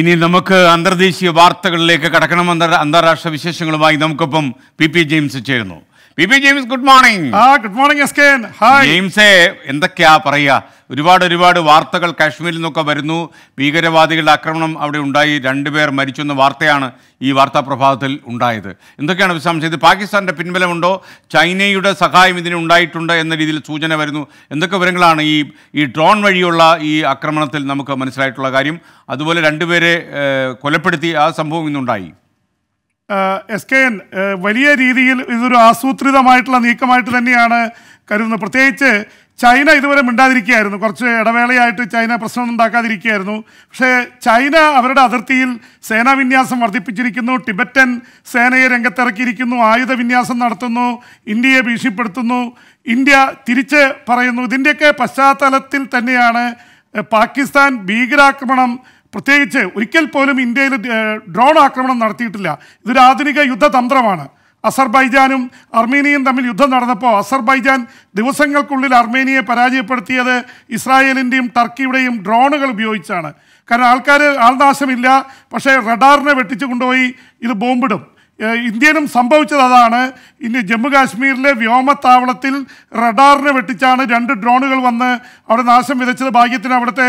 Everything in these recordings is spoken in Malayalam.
ഇനി നമുക്ക് അന്തർദേശീയ വാർത്തകളിലേക്ക് കടക്കണമെന്ന അന്താരാഷ്ട്ര വിശേഷങ്ങളുമായി നമുക്കൊപ്പം പി പി ജെയിംസ് ചേരുന്നു ജെയിംസ് ഗുഡ് മോർണിംഗ് ആ good morning S K hi ജെയിംസേ എന്തൊക്കെയാ പറയുക ഒരുപാട് ഒരുപാട് വാർത്തകൾ കാശ്മീരിൽ നിന്നൊക്കെ വരുന്നു ഭീകരവാദികളുടെ ആക്രമണം അവിടെ ഉണ്ടായി രണ്ടുപേർ മരിച്ചെന്ന വാർത്തയാണ് ഈ വാർത്താ പ്രഭാതത്തിൽ ഉണ്ടായത് എന്തൊക്കെയാണ് വിശദാംശം ഇത് പാകിസ്ഥാൻ്റെ പിൻബലമുണ്ടോ ചൈനയുടെ സഹായം ഇതിന് ഉണ്ടായിട്ടുണ്ട് എന്ന രീതിയിൽ സൂചന വരുന്നു എന്തൊക്കെ വിവരങ്ങളാണ് ഈ ഈ ഡ്രോൺ വഴിയുള്ള ഈ ആക്രമണത്തിൽ നമുക്ക് മനസ്സിലായിട്ടുള്ള കാര്യം അതുപോലെ രണ്ടുപേരെ കൊലപ്പെടുത്തി ആ സംഭവം ഇന്നുണ്ടായി എസ് കെ എൻ വലിയ രീതിയിൽ ഇതൊരു ആസൂത്രിതമായിട്ടുള്ള നീക്കമായിട്ട് തന്നെയാണ് കരുതുന്നത് പ്രത്യേകിച്ച് ചൈന ഇതുവരെ മിണ്ടാതിരിക്കുകയായിരുന്നു കുറച്ച് ഇടവേളയായിട്ട് ചൈന പ്രശ്നം ഉണ്ടാക്കാതിരിക്കുകയായിരുന്നു പക്ഷേ ചൈന അവരുടെ അതിർത്തിയിൽ സേനാ വിന്യാസം വർദ്ധിപ്പിച്ചിരിക്കുന്നു ടിബറ്റൻ സേനയെ രംഗത്തിറക്കിയിരിക്കുന്നു ആയുധ വിന്യാസം നടത്തുന്നു ഇന്ത്യയെ ഭീഷണിപ്പെടുത്തുന്നു ഇന്ത്യ തിരിച്ച് പറയുന്നു ഇതിൻ്റെയൊക്കെ പശ്ചാത്തലത്തിൽ തന്നെയാണ് പാകിസ്ഥാൻ ഭീകരാക്രമണം പ്രത്യേകിച്ച് ഒരിക്കൽ പോലും ഇന്ത്യയിൽ ഡ്രോൺ ആക്രമണം നടത്തിയിട്ടില്ല ഇതൊരു ആധുനിക യുദ്ധതന്ത്രമാണ് അസർബൈജാനും അർമേനിയയും തമ്മിൽ യുദ്ധം നടന്നപ്പോൾ അസർബൈജാൻ ദിവസങ്ങൾക്കുള്ളിൽ അർമേനിയയെ പരാജയപ്പെടുത്തിയത് ഇസ്രായേലിൻ്റെയും ടർക്കിയുടെയും ഡ്രോണുകൾ ഉപയോഗിച്ചാണ് കാരണം ആൾക്കാർ ആൾനാശമില്ല പക്ഷേ റഡാറിനെ വെട്ടിച്ചു കൊണ്ടുപോയി ഇത് ബോംബിടും ഇന്ത്യയിലും സംഭവിച്ചത് അതാണ് ഇനി ജമ്മുകാശ്മീരിലെ വ്യോമത്താവളത്തിൽ റഡാറിനെ വെട്ടിച്ചാണ് രണ്ട് ഡ്രോണുകൾ വന്ന് അവിടെ നാശം വിതച്ചത് ഭാഗ്യത്തിന് അവിടുത്തെ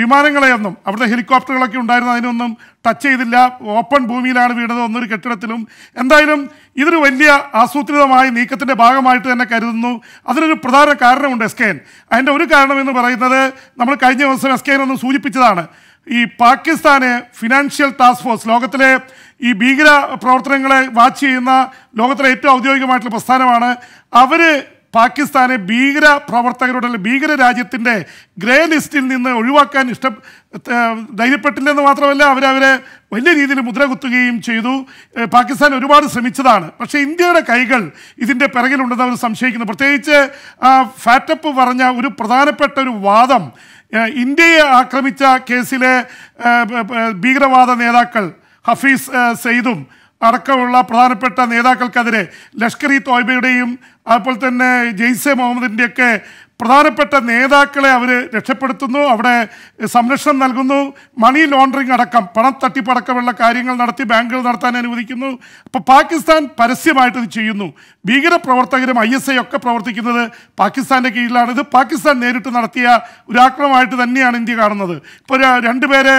വിമാനങ്ങളെയൊന്നും അവിടുത്തെ ഹെലികോപ്റ്ററുകളൊക്കെ ഉണ്ടായിരുന്നു അതിനൊന്നും ടച്ച് ചെയ്തില്ല ഓപ്പൺ ഭൂമിയിലാണ് വീണത് ഒന്നൊരു കെട്ടിടത്തിലും എന്തായാലും ഇതൊരു വലിയ ആസൂത്രിതമായ നീക്കത്തിൻ്റെ ഭാഗമായിട്ട് തന്നെ കരുതുന്നു അതിനൊരു പ്രധാന കാരണമുണ്ട് എസ് കെ അതിൻ്റെ ഒരു കാരണമെന്ന് പറയുന്നത് നമ്മൾ കഴിഞ്ഞ ദിവസം എസ് കെ ഒന്ന് സൂചിപ്പിച്ചതാണ് ഈ പാകിസ്ഥാന് ഫിനാൻഷ്യൽ ടാസ്ക് ഫോഴ്സ് ലോകത്തിലെ ഈ ഭീകര പ്രവർത്തനങ്ങളെ വാച്ച് ചെയ്യുന്ന ലോകത്തിലെ ഏറ്റവും ഔദ്യോഗികമായിട്ടുള്ള പ്രസ്ഥാനമാണ് അവർ പാകിസ്ഥാനെ ഭീകര പ്രവർത്തകരുടെ ഭീകര രാജ്യത്തിൻ്റെ ഗ്രേ ലിസ്റ്റിൽ നിന്ന് ഒഴിവാക്കാൻ ഇഷ്ട ധൈര്യപ്പെട്ടില്ലെന്ന് മാത്രമല്ല അവരവരെ വലിയ രീതിയിൽ മുദ്ര കുത്തുകയും ചെയ്തു പാകിസ്ഥാൻ ഒരുപാട് ശ്രമിച്ചതാണ് പക്ഷേ ഇന്ത്യയുടെ കൈകൾ ഇതിൻ്റെ പിറകിലുണ്ടെന്ന് അവർ സംശയിക്കുന്നു പ്രത്യേകിച്ച് ഫാറ്റപ്പ് പറഞ്ഞ ഒരു പ്രധാനപ്പെട്ട ഒരു വാദം ഇന്ത്യയെ ആക്രമിച്ച കേസിലെ ഭീകരവാദ നേതാക്കൾ ഹഫീസ് സെയ്ദും അടക്കമുള്ള പ്രധാനപ്പെട്ട നേതാക്കൾക്കെതിരെ ലഷ്കർ ഇ തോയ്ബയുടെയും അതുപോലെ തന്നെ ജെയ്സെ മുഹമ്മദിൻ്റെയൊക്കെ പ്രധാനപ്പെട്ട നേതാക്കളെ അവർ രക്ഷപ്പെടുത്തുന്നു അവിടെ സംരക്ഷണം നൽകുന്നു മണി ലോണ്ടറിംഗ് അടക്കം പണം തട്ടിപ്പടക്കമുള്ള കാര്യങ്ങൾ നടത്തി ബാങ്കുകൾ നടത്താൻ അനുവദിക്കുന്നു അപ്പോൾ പാകിസ്ഥാൻ പരസ്യമായിട്ട് ഇത് ചെയ്യുന്നു ഭീകരപ്രവർത്തകരും ഐ എസ് ഐ ഒക്കെ പ്രവർത്തിക്കുന്നത് പാകിസ്ഥാൻ്റെ കീഴിലാണ് ഇത് പാകിസ്ഥാൻ നേരിട്ട് നടത്തിയ ഒരു തന്നെയാണ് ഇന്ത്യ കാണുന്നത് ഇപ്പോൾ രണ്ടുപേരെ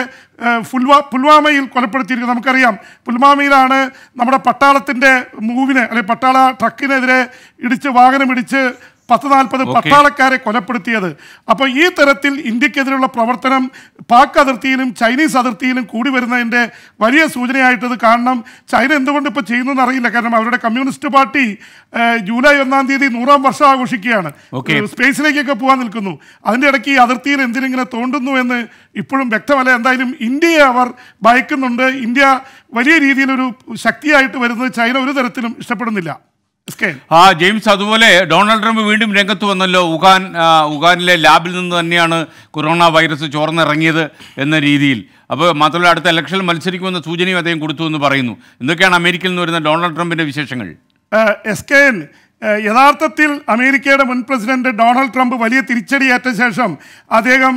ഫുൽവാ പുൽവാമയിൽ കൊലപ്പെടുത്തിയിരിക്കുന്നത് നമുക്കറിയാം പുൽവാമയിലാണ് നമ്മുടെ പട്ടാളത്തിൻ്റെ മൂവിന് അല്ലെങ്കിൽ പട്ടാള ട്രക്കിനെതിരെ ഇടിച്ച് വാഹനം ഇടിച്ച് പത്ത് നാൽപ്പത് പട്ടാളക്കാരെ കൊലപ്പെടുത്തിയത് അപ്പോൾ ഈ തരത്തിൽ ഇന്ത്യക്കെതിരെയുള്ള പ്രവർത്തനം പാക് അതിർത്തിയിലും ചൈനീസ് അതിർത്തിയിലും കൂടി വരുന്നതിൻ്റെ വലിയ സൂചനയായിട്ടത് കാണണം ചൈന എന്തുകൊണ്ട് ഇപ്പോൾ ചെയ്യുന്നതെന്ന് അറിയില്ല കാരണം അവരുടെ കമ്മ്യൂണിസ്റ്റ് പാർട്ടി ജൂലൈ ഒന്നാം തീയതി നൂറാം വർഷം ആഘോഷിക്കുകയാണ് സ്പേസിലേക്കൊക്കെ പോകാൻ നിൽക്കുന്നു അതിൻ്റെ ഇടയ്ക്ക് ഈ അതിർത്തിയിൽ എന്തിനിങ്ങനെ തോണ്ടുന്നു എന്ന് ഇപ്പോഴും വ്യക്തമല്ല എന്തായാലും ഇന്ത്യയെ അവർ ഭയക്കുന്നുണ്ട് ഇന്ത്യ വലിയ രീതിയിലൊരു ശക്തിയായിട്ട് വരുന്നത് ചൈന ഒരു തരത്തിലും ഇഷ്ടപ്പെടുന്നില്ല ആ ജെയിംസ് അതുപോലെ ഡൊണാൾഡ് ട്രംപ് വീണ്ടും രംഗത്ത് വന്നല്ലോ ഉഗാൻ ഉഗാനിലെ ലാബിൽ നിന്ന് തന്നെയാണ് കൊറോണ വൈറസ് ചോർന്നിറങ്ങിയത് എന്ന രീതിയിൽ അപ്പോൾ മാത്രമല്ല അടുത്ത ഇലക്ഷനിൽ മത്സരിക്കുമെന്ന സൂചനയും അദ്ദേഹം കൊടുത്തു എന്ന് പറയുന്നു എന്തൊക്കെയാണ് അമേരിക്കയിൽ നിന്ന് വരുന്ന ഡൊണാൾഡ് ട്രംപിൻ്റെ വിശേഷങ്ങൾ എസ് കെ യഥാർത്ഥത്തിൽ അമേരിക്കയുടെ മുൻ പ്രസിഡന്റ് ഡൊണാൾഡ് ട്രംപ് വലിയ തിരിച്ചടിയേറ്റ ശേഷം അദ്ദേഹം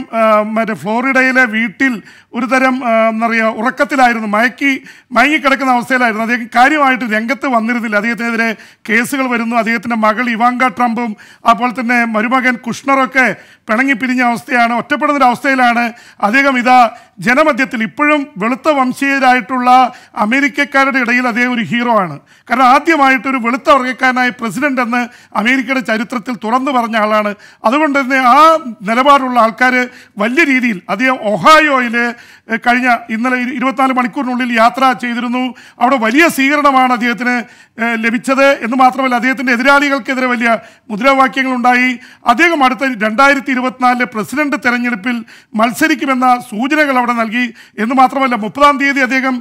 മറ്റേ ഫ്ലോറിഡയിലെ വീട്ടിൽ ഒരു തരം എന്താ പറയുക ഉറക്കത്തിലായിരുന്നു മയക്കി മയങ്ങിക്കിടക്കുന്ന അവസ്ഥയിലായിരുന്നു അദ്ദേഹം കാര്യമായിട്ട് രംഗത്ത് വന്നിരുന്നില്ല അദ്ദേഹത്തിനെതിരെ കേസുകൾ വരുന്നു അദ്ദേഹത്തിൻ്റെ മകൾ ഇവാങ്ക ട്രംപും അതുപോലെ തന്നെ മരുമകൻ കുഷ്ണറൊക്കെ പിണങ്ങി പിരിഞ്ഞ അവസ്ഥയാണ് ഒറ്റപ്പെടുന്ന അവസ്ഥയിലാണ് അദ്ദേഹം ഇതാ ജനമധ്യത്തിൽ ഇപ്പോഴും വെളുത്ത വംശീയരായിട്ടുള്ള അമേരിക്കക്കാരുടെ ഇടയിൽ അദ്ദേഹം ഒരു ഹീറോ ആണ് കാരണം ആദ്യമായിട്ടൊരു വെളുത്ത വർഗ്ഗക്കാരനായ പ്രസിഡന്റ് പ്രസിഡന്റ് എന്ന് അമേരിക്കയുടെ ചരിത്രത്തിൽ തുറന്നു പറഞ്ഞ ആളാണ് അതുകൊണ്ട് തന്നെ ആ നിലപാടുള്ള ആൾക്കാർ വലിയ രീതിയിൽ അദ്ദേഹം ഒഹായോയിൽ കഴിഞ്ഞ ഇന്നലെ ഇരുപത്തിനാല് മണിക്കൂറിനുള്ളിൽ യാത്ര ചെയ്തിരുന്നു അവിടെ വലിയ സ്വീകരണമാണ് അദ്ദേഹത്തിന് ലഭിച്ചത് എന്ന് മാത്രമല്ല അദ്ദേഹത്തിൻ്റെ എതിരാളികൾക്കെതിരെ വലിയ മുദ്രാവാക്യങ്ങളുണ്ടായി അദ്ദേഹം അടുത്ത രണ്ടായിരത്തി ഇരുപത്തിനാലിലെ പ്രസിഡന്റ് തെരഞ്ഞെടുപ്പിൽ മത്സരിക്കുമെന്ന സൂചനകൾ അവിടെ നൽകി എന്ന് മാത്രമല്ല മുപ്പതാം തീയതി അദ്ദേഹം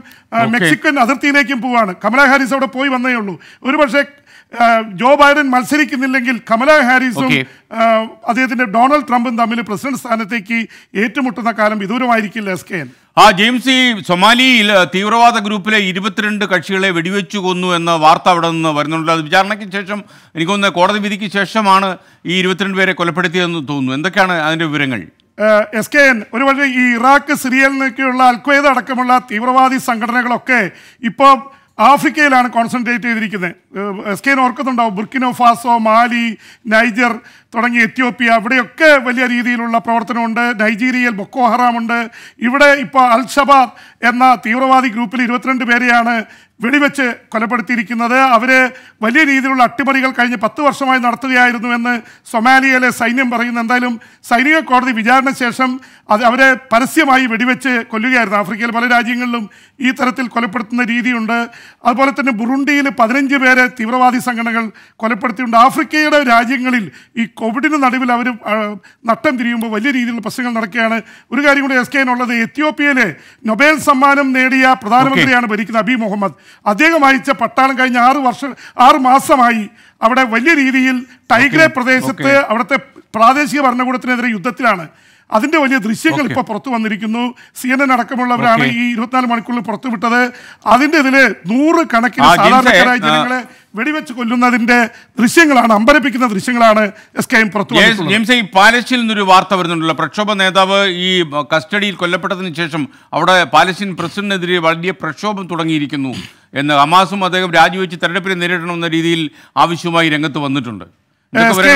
മെക്സിക്കൻ അതിർത്തിയിലേക്കും പോവാണ് കമലാ ഹാരിസ് അവിടെ പോയി വന്നേ ഉള്ളൂ ഒരുപക്ഷെ ജോ ബൈഡൻ മത്സരിക്കുന്നില്ലെങ്കിൽ കമല ഹാരിസും അദ്ദേഹത്തിന്റെ ഡൊണാൾഡ് ട്രംപും തമ്മിൽ പ്രസിഡന്റ് സ്ഥാനത്തേക്ക് ഏറ്റുമുട്ടുന്ന കാലം വിദൂരമായിരിക്കില്ല എസ് കെ എൻ ആ ജെയിംസ് ഈ സൊമാലിയിൽ തീവ്രവാദ ഗ്രൂപ്പിലെ ഇരുപത്തിരണ്ട് കക്ഷികളെ വെടിവെച്ചു കൊന്നു എന്ന വാർത്ത അവിടെ നിന്ന് വരുന്നുണ്ട് അത് വിചാരണയ്ക്ക് ശേഷം എനിക്കൊന്ന് കോടതി വിധിക്ക് ശേഷമാണ് ഈ ഇരുപത്തിരണ്ട് പേരെ കൊലപ്പെടുത്തിയതെന്ന് തോന്നുന്നു എന്തൊക്കെയാണ് അതിൻ്റെ വിവരങ്ങൾ എസ് കെ എൻ ഒരു പക്ഷേ ഈ ഇറാഖ് സിറിയലിനൊക്കെയുള്ള നിന്നൊക്കെയുള്ള അൽക്വയ്ദ അടക്കമുള്ള തീവ്രവാദി സംഘടനകളൊക്കെ ഇപ്പോൾ ആഫ്രിക്കയിലാണ് കോൺസെൻട്രേറ്റ് ചെയ്തിരിക്കുന്നത് എസ് കെ ഓർക്കുന്നുണ്ടാവും ബുർക്കിനോ ഫാസോ മാലി നൈജർ തുടങ്ങി എത്യോപ്യ അവിടെയൊക്കെ വലിയ രീതിയിലുള്ള പ്രവർത്തനമുണ്ട് നൈജീരിയയിൽ ബൊക്കോഹറാമുണ്ട് ഇവിടെ ഇപ്പോൾ അൽഷബാബ് എന്ന തീവ്രവാദി ഗ്രൂപ്പിൽ ഇരുപത്തിരണ്ട് പേരെയാണ് വെടിവെച്ച് കൊലപ്പെടുത്തിയിരിക്കുന്നത് അവർ വലിയ രീതിയിലുള്ള അട്ടിമറികൾ കഴിഞ്ഞ് പത്ത് വർഷമായി നടത്തുകയായിരുന്നുവെന്ന് എന്ന് സൊമാലിയയിലെ സൈന്യം പറയുന്നു എന്തായാലും സൈനിക കോടതി വിചാരണ ശേഷം അത് അവരെ പരസ്യമായി വെടിവെച്ച് കൊല്ലുകയായിരുന്നു ആഫ്രിക്കയിൽ പല രാജ്യങ്ങളിലും ഈ തരത്തിൽ കൊലപ്പെടുത്തുന്ന രീതിയുണ്ട് അതുപോലെ തന്നെ ബുറുണ്ടിയിൽ പതിനഞ്ച് പേരെ തീവ്രവാദി സംഘടനകൾ കൊലപ്പെടുത്തിയിട്ടുണ്ട് ആഫ്രിക്കയുടെ രാജ്യങ്ങളിൽ ഈ കോവിഡിന് നടുവിൽ അവർ നട്ടം തിരിയുമ്പോൾ വലിയ രീതിയിലുള്ള പ്രശ്നങ്ങൾ നടക്കുകയാണ് ഒരു കാര്യം കൂടി എസ് എന്നുള്ളത് എത്യോപ്യയിലെ നൊബേൽ സമ്മാനം നേടിയ പ്രധാനമന്ത്രിയാണ് ഭരിക്കുന്നത് അബി മുഹമ്മദ് അദ്ദേഹം വായിച്ച പട്ടാളം കഴിഞ്ഞ ആറ് വർഷം ആറ് മാസമായി അവിടെ വലിയ രീതിയിൽ ടൈഗ്രെ പ്രദേശത്ത് അവിടുത്തെ പ്രാദേശിക ഭരണകൂടത്തിനെതിരെ യുദ്ധത്തിലാണ് അതിന്റെ വലിയ ദൃശ്യങ്ങൾ ഇപ്പോൾ പുറത്തു വന്നിരിക്കുന്നു സി എൻ എൻ അടക്കമുള്ളവരാണ് ഈ ഇരുപത്തിനാല് മണിക്കൂറിൽ പുറത്തുവിട്ടത് അതിന്റെ ഇതിൽ നൂറ് കണക്കിന് സാധാരണക്കാരായ ജനങ്ങളെ വെടിവെച്ച് കൊല്ലുന്നതിന്റെ ദൃശ്യങ്ങളാണ് അമ്പരപ്പിക്കുന്ന ദൃശ്യങ്ങളാണ് എസ് കെ എം പുറത്തു ജെയിംസ് ഈ പാലസ്തീനിൽ നിന്നൊരു വാർത്ത വരുന്നുണ്ടല്ലോ പ്രക്ഷോഭ നേതാവ് ഈ കസ്റ്റഡിയിൽ കൊല്ലപ്പെട്ടതിന് ശേഷം അവിടെ പാലസ്തീൻ പ്രസിഡന്റിനെതിരെ വലിയ പ്രക്ഷോഭം തുടങ്ങിയിരിക്കുന്നു എന്ന് ഹമാസും അദ്ദേഹം രാജിവെച്ച് തെരഞ്ഞെടുപ്പിനെ നേരിടണമെന്ന രീതിയിൽ ആവശ്യമായി രംഗത്ത് വന്നിട്ടുണ്ട് ഇതൊക്കെ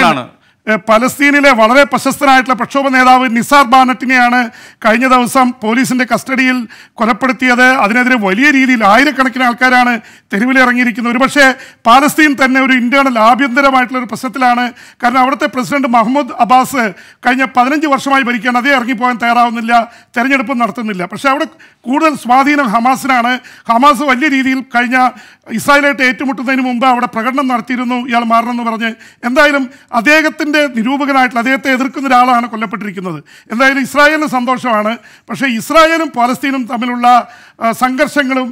പലസ്തീനിലെ വളരെ പ്രശസ്തനായിട്ടുള്ള പ്രക്ഷോഭ നേതാവ് നിസാർ ബാനട്ടിനെയാണ് കഴിഞ്ഞ ദിവസം പോലീസിൻ്റെ കസ്റ്റഡിയിൽ കൊലപ്പെടുത്തിയത് അതിനെതിരെ വലിയ രീതിയിൽ ആയിരക്കണക്കിന് ആൾക്കാരാണ് തെരുവിലിറങ്ങിയിരിക്കുന്നത് ഒരുപക്ഷെ പാലസ്തീൻ തന്നെ ഒരു ഇൻറ്റേർണൽ ആഭ്യന്തരമായിട്ടുള്ള ഒരു പ്രശ്നത്തിലാണ് കാരണം അവിടുത്തെ പ്രസിഡന്റ് മഹമ്മദ് അബ്ബാസ് കഴിഞ്ഞ പതിനഞ്ച് വർഷമായി ഭരിക്കുകയാണ് അതേ ഇറങ്ങിപ്പോകാൻ തയ്യാറാവുന്നില്ല തെരഞ്ഞെടുപ്പ് നടത്തുന്നില്ല പക്ഷേ അവിടെ കൂടുതൽ സ്വാധീനം ഹമാസിനാണ് ഹമാസ് വലിയ രീതിയിൽ കഴിഞ്ഞ ഇസ്രായേലായിട്ട് ഏറ്റുമുട്ടുന്നതിന് മുമ്പ് അവിടെ പ്രകടനം നടത്തിയിരുന്നു ഇയാൾ മാറണമെന്ന് പറഞ്ഞ് എന്തായാലും അദ്ദേഹത്തിൻ്റെ ഇസ്രായേലിൻ്റെ നിരൂപകനായിട്ടുള്ള അദ്ദേഹത്തെ എതിർക്കുന്ന ഒരാളാണ് കൊല്ലപ്പെട്ടിരിക്കുന്നത് എന്തായാലും ഇസ്രായേലിന് സന്തോഷമാണ് പക്ഷേ ഇസ്രായേലും പാലസ്തീനും തമ്മിലുള്ള സംഘർഷങ്ങളും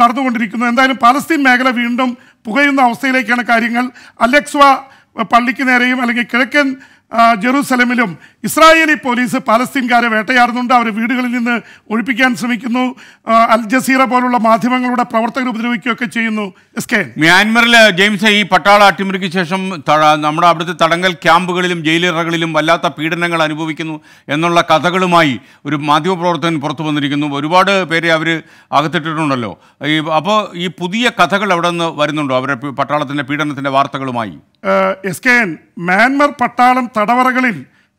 നടന്നുകൊണ്ടിരിക്കുന്നു എന്തായാലും പാലസ്തീൻ മേഖല വീണ്ടും പുകയുന്ന അവസ്ഥയിലേക്കാണ് കാര്യങ്ങൾ അലക്സ്വ പള്ളിക്ക് നേരെയും അല്ലെങ്കിൽ കിഴക്കൻ ജെറൂസലമിലും ഇസ്രായേലി പോലീസ് പാലസ്തീൻകാരെ വേട്ടയാടുന്നുണ്ട് അവരെ വീടുകളിൽ നിന്ന് ഒഴിപ്പിക്കാൻ ശ്രമിക്കുന്നു അൽ ജസീറ പോലുള്ള മാധ്യമങ്ങളുടെ പ്രവർത്തകർ ഉപദ്രവിക്കുകയൊക്കെ ചെയ്യുന്നു എസ് കെ മ്യാൻമറിൽ ജെയിംസ് ഈ പട്ടാള അട്ടിമറിക്ക് ശേഷം നമ്മുടെ അവിടുത്തെ തടങ്കൽ ക്യാമ്പുകളിലും ജയിലറകളിലും വല്ലാത്ത പീഡനങ്ങൾ അനുഭവിക്കുന്നു എന്നുള്ള കഥകളുമായി ഒരു മാധ്യമപ്രവർത്തകൻ പുറത്തു വന്നിരിക്കുന്നു ഒരുപാട് പേരെ അവർ അകത്തിട്ടിട്ടുണ്ടല്ലോ ഈ അപ്പോൾ ഈ പുതിയ കഥകൾ അവിടെ നിന്ന് വരുന്നുണ്ടോ അവരുടെ പട്ടാളത്തിൻ്റെ പീഡനത്തിൻ്റെ വാർത്തകളുമായി എസ് കെ എൻ മ്യാൻമർ പട്ടാളം തടവറകളിൽ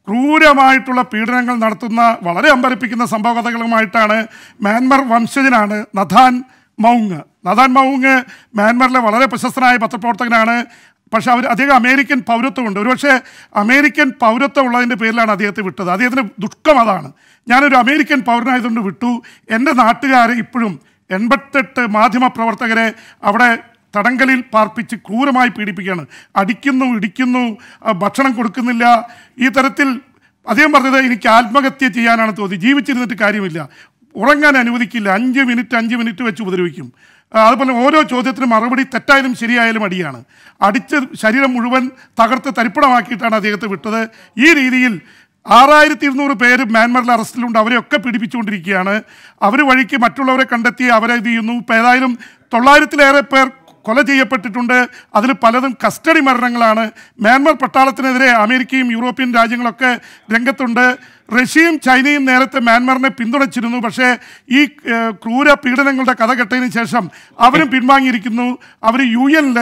ക്രൂരമായിട്ടുള്ള പീഡനങ്ങൾ നടത്തുന്ന വളരെ അമ്പരപ്പിക്കുന്ന സംഭവകഥകളുമായിട്ടാണ് മ്യാൻമർ വംശജനാണ് നഥാൻ മൗങ് നഥാൻ മൗങ് മ്യാൻമറിലെ വളരെ പ്രശസ്തനായ പത്രപ്രവർത്തകനാണ് പക്ഷെ അവർ അദ്ദേഹം അമേരിക്കൻ പൗരത്വമുണ്ട് ഒരുപക്ഷെ അമേരിക്കൻ പൗരത്വം ഉള്ളതിൻ്റെ പേരിലാണ് അദ്ദേഹത്തെ വിട്ടത് അദ്ദേഹത്തിന് ദുഃഖം അതാണ് ഞാനൊരു അമേരിക്കൻ പൗരനായതുകൊണ്ട് വിട്ടു എൻ്റെ നാട്ടുകാർ ഇപ്പോഴും എൺപത്തെട്ട് മാധ്യമ പ്രവർത്തകരെ അവിടെ തടങ്കലിൽ പാർപ്പിച്ച് ക്രൂരമായി പീഡിപ്പിക്കുകയാണ് അടിക്കുന്നു ഇടിക്കുന്നു ഭക്ഷണം കൊടുക്കുന്നില്ല ഈ തരത്തിൽ അദ്ദേഹം പറഞ്ഞത് എനിക്ക് ആത്മഹത്യ ചെയ്യാനാണ് തോന്നി ജീവിച്ചിരുന്നിട്ട് കാര്യമില്ല ഉറങ്ങാൻ അനുവദിക്കില്ല അഞ്ച് മിനിറ്റ് അഞ്ച് മിനിറ്റ് വെച്ച് ഉപദ്രവിക്കും അതുപോലെ ഓരോ ചോദ്യത്തിനും മറുപടി തെറ്റായാലും ശരിയായാലും അടിയാണ് അടിച്ച് ശരീരം മുഴുവൻ തകർത്ത് തരിപ്പണമാക്കിയിട്ടാണ് അദ്ദേഹത്തെ വിട്ടത് ഈ രീതിയിൽ ആറായിരത്തി ഇരുന്നൂറ് പേര് മ്യാൻമറിൽ അറസ്റ്റിലുണ്ട് അവരെയൊക്കെ പീഡിപ്പിച്ചുകൊണ്ടിരിക്കുകയാണ് അവർ വഴിക്ക് മറ്റുള്ളവരെ കണ്ടെത്തി അവരെ ഇത് ചെയ്യുന്നു ഏതായാലും തൊള്ളായിരത്തിലേറെ പേർ കൊല ചെയ്യപ്പെട്ടിട്ടുണ്ട് അതിൽ പലതും കസ്റ്റഡി മരണങ്ങളാണ് മ്യാൻമർ പട്ടാളത്തിനെതിരെ അമേരിക്കയും യൂറോപ്യൻ രാജ്യങ്ങളൊക്കെ രംഗത്തുണ്ട് റഷ്യയും ചൈനയും നേരത്തെ മ്യാൻമറിനെ പിന്തുണച്ചിരുന്നു പക്ഷേ ഈ ക്രൂര പീഡനങ്ങളുടെ കഥ കെട്ടതിന് ശേഷം അവരും പിൻവാങ്ങിയിരിക്കുന്നു അവർ യു എനിൽ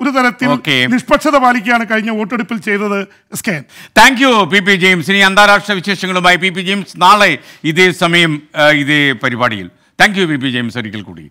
ഒരു തരത്തിൽ നിഷ്പക്ഷത പാലിക്കുകയാണ് കഴിഞ്ഞ വോട്ടെടുപ്പിൽ ചെയ്തത് scan thank you P P James ഇനി അന്താരാഷ്ട്ര വിശേഷങ്ങളുമായി പി പി ജെയിംസ് നാളെ ഇതേ സമയം ഇതേ പരിപാടിയിൽ thank you P P James ഒരിക്കൽ കൂടി